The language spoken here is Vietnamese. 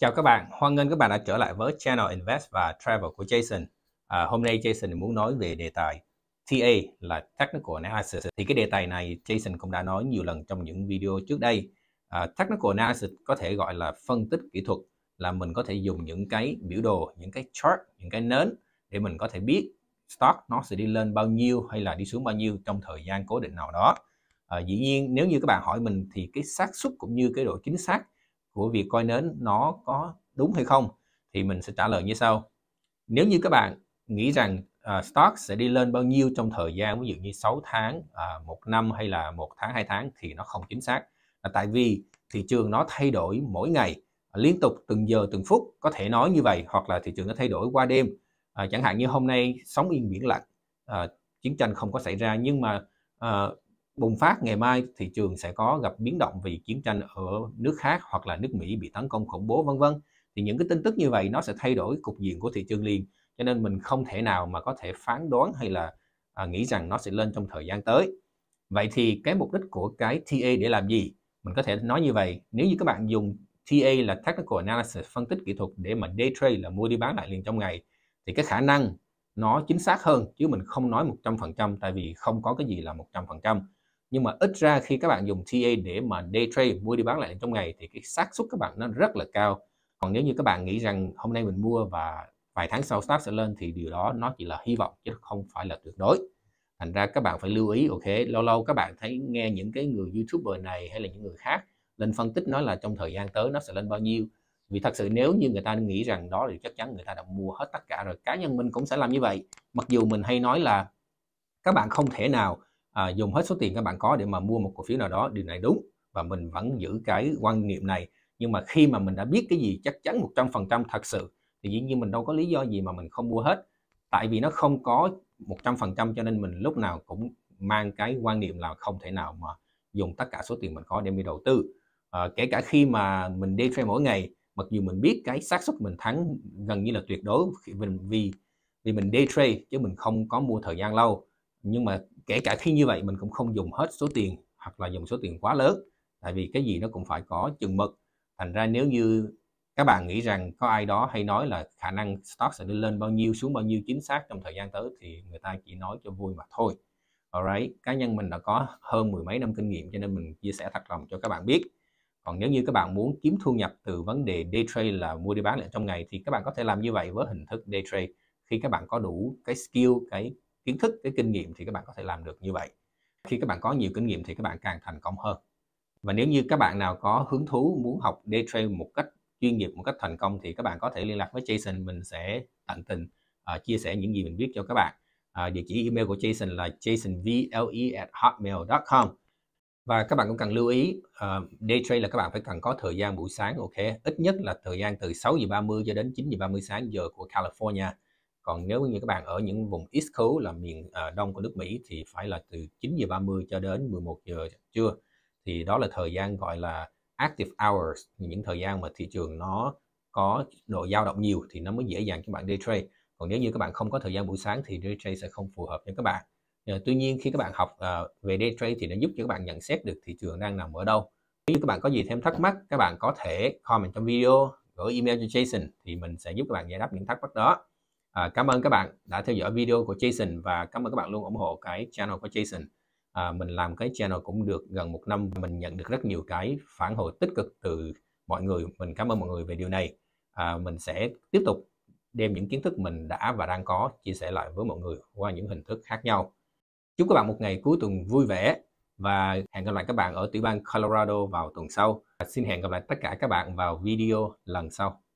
Chào các bạn, hoan nghênh các bạn đã trở lại với channel Invest và Travel của Jason. À, hôm nay Jason muốn nói về đề tài TA là Technical Analysis. Thì cái đề tài này Jason cũng đã nói nhiều lần trong những video trước đây. À, Technical Analysis có thể gọi là phân tích kỹ thuật là mình có thể dùng những cái biểu đồ, những cái chart, những cái nến để mình có thể biết stock nó sẽ đi lên bao nhiêu hay là đi xuống bao nhiêu trong thời gian cố định nào đó. À, dĩ nhiên nếu như các bạn hỏi mình thì cái xác suất cũng như cái độ chính xác của việc coi nến nó có đúng hay không thì mình sẽ trả lời như sau nếu như các bạn nghĩ rằng uh, stock sẽ đi lên bao nhiêu trong thời gian ví dụ như 6 tháng uh, một năm hay là một tháng hai tháng thì nó không chính xác là tại vì thị trường nó thay đổi mỗi ngày liên tục từng giờ từng phút có thể nói như vậy hoặc là thị trường nó thay đổi qua đêm à, chẳng hạn như hôm nay sóng yên biển lặng à, chiến tranh không có xảy ra nhưng mà à, bùng phát ngày mai thị trường sẽ có gặp biến động vì chiến tranh ở nước khác hoặc là nước Mỹ bị tấn công khủng bố vân vân thì những cái tin tức như vậy nó sẽ thay đổi cục diện của thị trường liền cho nên mình không thể nào mà có thể phán đoán hay là à, nghĩ rằng nó sẽ lên trong thời gian tới vậy thì cái mục đích của cái TA để làm gì mình có thể nói như vậy nếu như các bạn dùng TA là Technical Analysis phân tích kỹ thuật để mà day trade là mua đi bán lại liền trong ngày thì cái khả năng nó chính xác hơn chứ mình không nói 100% tại vì không có cái gì là 100% nhưng mà ít ra khi các bạn dùng TA để mà day trade mua đi bán lại trong ngày thì cái xác suất các bạn nó rất là cao còn nếu như các bạn nghĩ rằng hôm nay mình mua và vài tháng sau stock sẽ lên thì điều đó nó chỉ là hy vọng chứ không phải là tuyệt đối thành ra các bạn phải lưu ý ok lâu lâu các bạn thấy nghe những cái người youtuber này hay là những người khác lên phân tích nói là trong thời gian tới nó sẽ lên bao nhiêu vì thật sự nếu như người ta nghĩ rằng đó thì chắc chắn người ta đã mua hết tất cả rồi cá nhân mình cũng sẽ làm như vậy mặc dù mình hay nói là các bạn không thể nào à, dùng hết số tiền các bạn có để mà mua một cổ phiếu nào đó điều này đúng và mình vẫn giữ cái quan niệm này nhưng mà khi mà mình đã biết cái gì chắc chắn 100% thật sự thì dĩ nhiên mình đâu có lý do gì mà mình không mua hết tại vì nó không có 100% cho nên mình lúc nào cũng mang cái quan niệm là không thể nào mà dùng tất cả số tiền mình có để đi đầu tư à, kể cả khi mà mình đi trade mỗi ngày mặc dù mình biết cái xác suất mình thắng gần như là tuyệt đối vì vì vì mình day trade chứ mình không có mua thời gian lâu nhưng mà kể cả khi như vậy mình cũng không dùng hết số tiền hoặc là dùng số tiền quá lớn tại vì cái gì nó cũng phải có chừng mực thành ra nếu như các bạn nghĩ rằng có ai đó hay nói là khả năng stock sẽ đi lên bao nhiêu xuống bao nhiêu chính xác trong thời gian tới thì người ta chỉ nói cho vui mà thôi alright cá nhân mình đã có hơn mười mấy năm kinh nghiệm cho nên mình chia sẻ thật lòng cho các bạn biết còn nếu như các bạn muốn kiếm thu nhập từ vấn đề day trade là mua đi bán lại trong ngày thì các bạn có thể làm như vậy với hình thức day trade khi các bạn có đủ cái skill cái kiến thức cái kinh nghiệm thì các bạn có thể làm được như vậy khi các bạn có nhiều kinh nghiệm thì các bạn càng thành công hơn và nếu như các bạn nào có hứng thú muốn học day trade một cách chuyên nghiệp một cách thành công thì các bạn có thể liên lạc với Jason mình sẽ tận tình uh, chia sẻ những gì mình biết cho các bạn uh, địa chỉ email của Jason là jasonvle@hotmail.com và các bạn cũng cần lưu ý uh, day trade là các bạn phải cần có thời gian buổi sáng ok ít nhất là thời gian từ 6 giờ 30 cho đến 9 giờ 30 sáng giờ của California còn nếu như các bạn ở những vùng East Coast là miền à, đông của nước Mỹ thì phải là từ 9 giờ 30 cho đến 11 giờ trưa thì đó là thời gian gọi là active hours những thời gian mà thị trường nó có độ dao động nhiều thì nó mới dễ dàng cho bạn day trade còn nếu như các bạn không có thời gian buổi sáng thì day trade sẽ không phù hợp cho các bạn ờ, tuy nhiên khi các bạn học à, về day trade thì nó giúp cho các bạn nhận xét được thị trường đang nằm ở đâu nếu như các bạn có gì thêm thắc mắc các bạn có thể comment trong video gửi email cho Jason thì mình sẽ giúp các bạn giải đáp những thắc mắc đó À, cảm ơn các bạn đã theo dõi video của Jason và cảm ơn các bạn luôn ủng hộ cái channel của Jason. À, mình làm cái channel cũng được gần một năm mình nhận được rất nhiều cái phản hồi tích cực từ mọi người. Mình cảm ơn mọi người về điều này. À, mình sẽ tiếp tục đem những kiến thức mình đã và đang có chia sẻ lại với mọi người qua những hình thức khác nhau. Chúc các bạn một ngày cuối tuần vui vẻ và hẹn gặp lại các bạn ở tiểu bang Colorado vào tuần sau. Xin hẹn gặp lại tất cả các bạn vào video lần sau.